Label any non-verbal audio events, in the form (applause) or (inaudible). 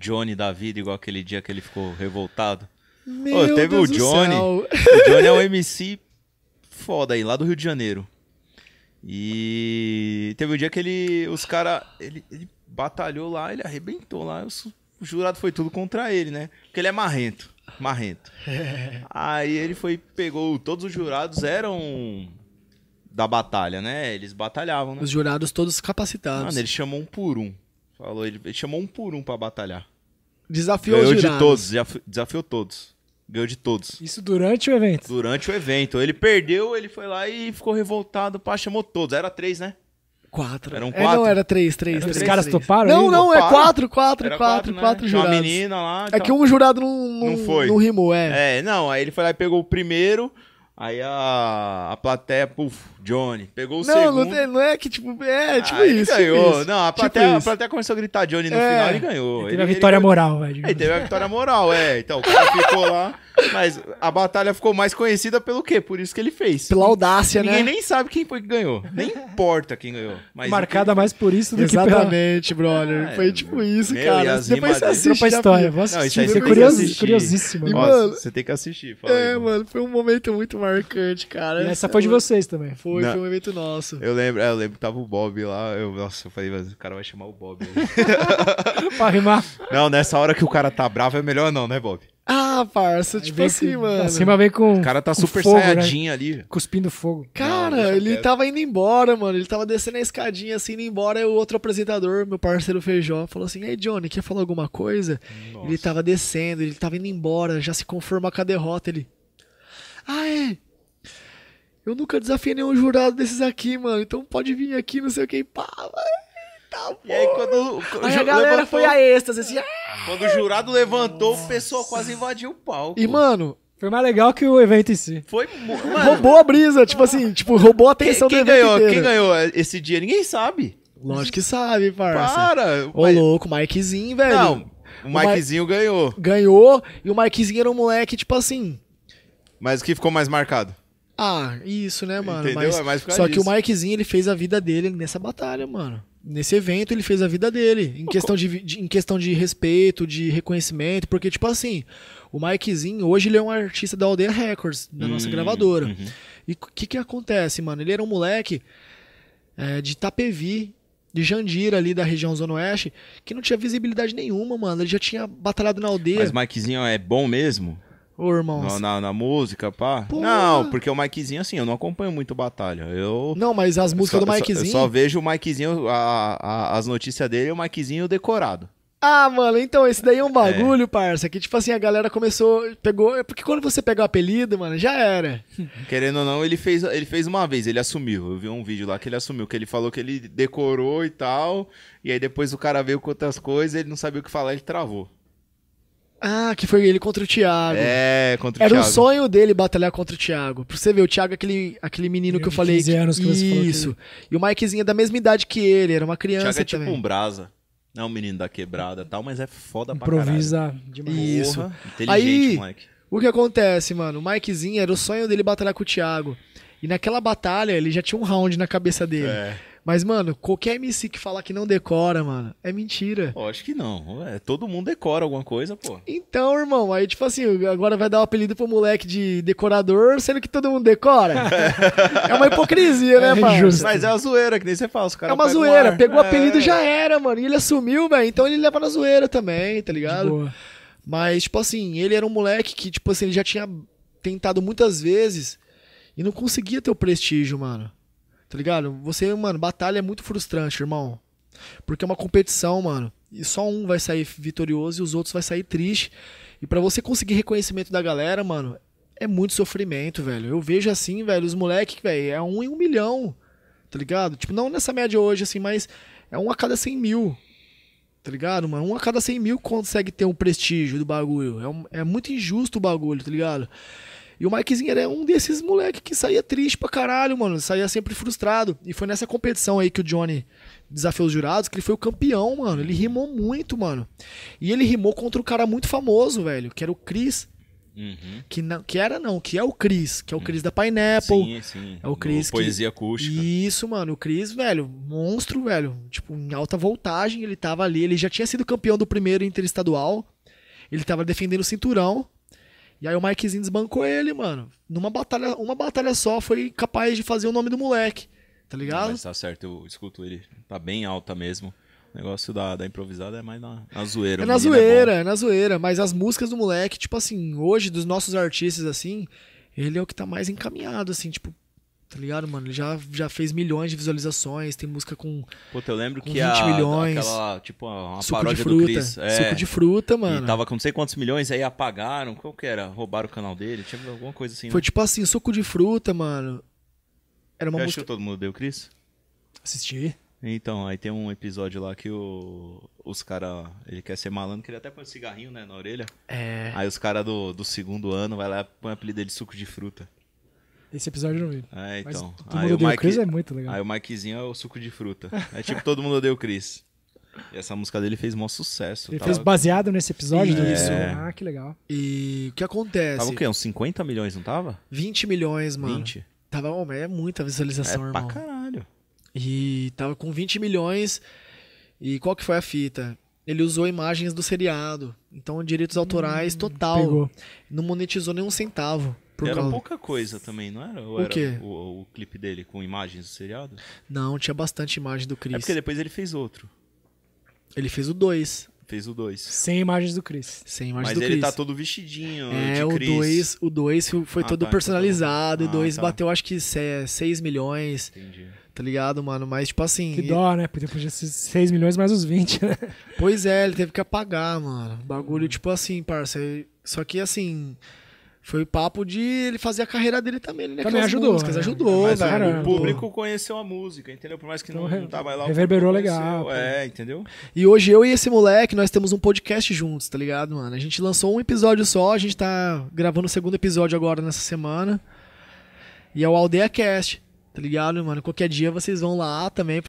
Johnny da vida, igual aquele dia que ele ficou revoltado? Meu teve Deus o Johnny. O Johnny é um MC foda aí, lá do Rio de Janeiro. E teve um dia que ele. Os caras. Ele, ele, batalhou lá, ele arrebentou lá. O jurado foi tudo contra ele, né? Porque ele é marrento. Marrento. (laughs) Aí ele foi, pegou. Todos os jurados eram da batalha, né? Eles batalhavam, né? Os jurados todos capacitados. Mano, ele chamou um por um. Falou, ele, ele chamou um por um pra batalhar. Desafiou Ganhou de todos, desafiou todos. Ganhou de todos. Isso durante o evento? Durante o evento. Ele perdeu, ele foi lá e ficou revoltado, pá, chamou todos. Era três, né? Quatro. Eram quatro? É, não, era três, três. Era três os caras três. toparam? Não, não, é toparam. é quatro, quatro, era quatro, quatro, né? quatro jurados. Tinha uma menina lá. É que um jurado não, não, não, foi. não rimou, é. É, não, aí ele foi lá e pegou o primeiro, Aí a, a plateia, puf, Johnny, pegou o não, segundo. Não, não é que tipo, é ah, tipo isso. Tipo ganhou. não, a tipo plateia, tipo a plateia começou a gritar Johnny no é, final e ganhou. Ele teve ele, a vitória ele, moral, velho. Ele teve a vitória moral, é. Então o cara ficou lá. Mas a batalha ficou mais conhecida pelo quê? Por isso que ele fez. Pela audácia, Ninguém né? Ninguém nem sabe quem foi que ganhou. Nem (laughs) importa quem ganhou. Mas Marcada mais por isso do Exatamente, que pela... brother. É, foi tipo isso, meu, cara. Depois você assiste. Pra história. Vou assistir. Não, isso aí você curioso, curiosíssimo. E, mano, você tem que assistir. é, aí, mano. mano. foi um momento muito marcante, cara. E essa foi de vocês também. Foi, Não. foi um evento nosso. Eu lembro, é, eu lembro que tava o Bob lá. Eu, nossa, eu falei, mas o cara vai chamar o Bob. (laughs) pra rimar. Não, nessa hora que o cara tá bravo é melhor não, né, Bob? Ah, parça, aí tipo assim, mano. Acima vem com. O cara tá super saiadinho né? ali. Cuspindo fogo. Cara, não, ele quero. tava indo embora, mano. Ele tava descendo a escadinha assim, indo embora. E o outro apresentador, meu parceiro Feijó, falou assim: Ei, Johnny, quer falar alguma coisa? Nossa. Ele tava descendo, ele tava indo embora, já se conforma com a derrota. Ele. Ah, é. Eu nunca desafiei nenhum jurado desses aqui, mano. Então pode vir aqui, não sei o que. Pá, mano. Tá bom. E aí quando. aí a galera levantou... foi a êxtase, assim. Ah! Quando o jurado levantou, Nossa. o pessoal quase invadiu o palco. E, mano, foi mais legal que o evento em si. Foi, mano. Roubou a brisa, tipo assim, tipo, roubou a atenção quem, quem do evento ganhou, Quem ganhou esse dia? Ninguém sabe. Lógico que sabe, parça. Para! Ô, mas... louco, Mikezinho, velho. Não, o Mikezinho o Ma... ganhou. Ganhou, e o Mikezinho era um moleque, tipo assim... Mas o que ficou mais marcado? Ah, isso, né, mano? Entendeu? Mas, é mais só disso. que o Mikezinho, ele fez a vida dele nessa batalha, mano nesse evento ele fez a vida dele, em questão de, de, em questão de respeito, de reconhecimento, porque, tipo assim, o Mikezinho, hoje ele é um artista da Aldeia Records, da nossa hum, gravadora. Uhum. E o que que acontece, mano? Ele era um moleque é, de Tapevi, de Jandira ali da região Zona Oeste, que não tinha visibilidade nenhuma, mano. Ele já tinha batalhado na aldeia. Mas Mikezinho é bom mesmo? Ô, Na, na, na música, pá. Porra. Não, porque o Mikezinho, assim, eu não acompanho muito batalha. Eu. Não, mas as músicas só, do Mikezinho. Eu só, eu só, vejo o Mikezinho, a, a, as notícias dele e o Mikezinho decorado. Ah, mano, então esse daí é um é. bagulho, é. parça, que tipo assim, a galera começou, pegou, é porque quando você pega o apelido, mano, já era. (laughs) Querendo ou não, ele fez, ele fez uma vez, ele assumiu. Eu vi um vídeo lá que ele assumiu, que ele falou que ele decorou e tal, e aí depois o cara veio com outras coisas, ele não sabia o que falar, ele travou. Ah, que foi ele contra o Thiago. É, contra o Era Thiago. Era o sonho dele batalhar contra o Thiago. Pra você ver, o Thiago é aquele, aquele menino eu que eu falei. 15 anos que você Isso. E o Mikezinho é da mesma idade que ele, era uma criança. O Thiago é tipo também. tipo um brasa. Não é um menino da quebrada tal, mas é foda Improvisa pra Improvisa demais. Isso. Porra, Aí, moleque. O que acontece, mano? O Mikezinho era o sonho dele batalhar com o Thiago. E naquela batalha, ele já tinha um round na cabeça dele. É. Mas, mano, qualquer MC que falar que não decora, mano, é mentira. Eu acho que não. É, todo mundo decora alguma coisa, pô. Então, irmão, aí, tipo assim, agora vai dar o um apelido pro moleque de decorador, sendo que todo mundo decora. é uma hipocrisia, né, é mano? Mas é uma zoeira, que nem você fala, os caras. É uma zoeira. Pegou o é... apelido já era, mano. E ele assumiu, velho. Então ele leva na zoeira também, tá ligado? Boa. Mas, tipo assim, ele era um moleque que, tipo assim, ele já tinha tentado muitas vezes e não conseguia ter o prestígio, mano. Tá ligado? Você, mano, batalha é muito frustrante, irmão. Porque é uma competição, mano. E só um vai sair vitorioso e os outros vai sair triste. E para você conseguir reconhecimento da galera, mano, é muito sofrimento, velho. Eu vejo assim, velho, os moleques, velho, é um em um milhão, tá ligado? Tipo, não nessa média hoje, assim, mas é um a cada cem mil, tá ligado, mano? Um a cada cem mil consegue ter um prestígio do bagulho. É, um, é muito injusto o bagulho, tá ligado? E o Mikezinho era um desses moleque que saía triste pra caralho, mano. Saía sempre frustrado. E foi nessa competição aí que o Johnny desafiou os jurados que ele foi o campeão, mano. Ele rimou muito, mano. E ele rimou contra um cara muito famoso, velho, que era o Chris. Uhum. Que, não, que era não, que é o Cris, que é o Cris uhum. da Pineapple. Sim, sim. É o Cris. Que... Poesia acústica. Isso, mano. O Cris, velho, monstro, velho. Tipo, em alta voltagem, ele tava ali. Ele já tinha sido campeão do primeiro interestadual. Ele tava defendendo o cinturão. E aí o Mikezinho desbancou ele, mano. Numa batalha, uma batalha só foi capaz de fazer o nome do moleque. Tá ligado? Não, mas tá certo, eu escuto ele. Tá bem alta mesmo. O negócio da, da improvisada é mais na, na zoeira. É na é zoeira, é, é, na zoeira. Mas as músicas do moleque, tipo assim, hoje, dos nossos artistas, assim, ele é o que tá mais encaminhado, assim, tipo, tá ligado, mano? Já, já fez milhões de visualizações, tem música com. Puta, eu lembro que 20 a, milhões. Aquela, tipo, uma suco paródia de fruta, do É. Suco de fruta, mano. E tava com não sei quantos milhões, aí apagaram. Qual que era? Roubaram o canal dele? Tinha alguma coisa assim. Né? Foi né? tipo assim, suco de fruta, mano. Era uma música. Achou todo mundo deu Chris Assisti. Então, aí tem um episódio lá que o, os caras. Ele quer ser malandro, queria até pôr um cigarrinho né, na orelha. É. Aí os caras do, do segundo ano vai lá e põe o apelido dele suco de fruta. Esse episódio eu não vi. É, então. Mas, todo aí mundo odeia o, Mike... o Chris é muito legal. Aí o Mikezinho é o suco de fruta. É tipo todo mundo odeia o Chris. E essa música dele fez um sucesso. Ele tava... Tá fez baseado nesse episódio do é. Isso. É. Ah, que legal. E o que acontece? Tava o quê? Uns 50 milhões, não tava? 20 milhões, mano. 20? Tava, é muita visualização, é irmão. Pra caralho. E tava com 20 milhões. E qual que foi a fita? Ele usou imagens do seriado. Então, direitos autorais hum, total. Pegou. Não monetizou nenhum centavo. Por era causa... pouca coisa também, não era? Ou o era quê? O, o, clipe dele com imagens do seriado? Não, tinha bastante imagem do Chris. É porque depois ele fez outro. Ele fez o 2. Fez o 2. Sem imagens do Chris. Sem imagens Mas do Chris. Mas ele tá todo vestidinho é, de Chris. O 2 o dois foi ah, todo tá, tá personalizado. Então... Ah, o 2 tá. bateu acho que 6 milhões. Entendi. Tá ligado, mano? Mas tipo assim... Que dó, né? Porque depois de 6 milhões mais os 20, né? Pois é, ele teve que apagar, mano. Bagulho tipo assim, parça. Só que assim... Foi papo de ele fazer a carreira dele também, né? Também ajudou. Músicas, né? ajudou, Mas, cara, o público ajudou. conheceu a música, entendeu? Por mais que não, então, não tava lá. Reverberou legal. É, entendeu? E hoje eu e esse moleque, nós temos um podcast juntos, tá ligado, mano? A gente lançou um episódio só, a gente tá gravando o segundo episódio agora nessa semana. E é o Aldeia Cast, tá ligado, mano? Qualquer dia vocês vão lá também.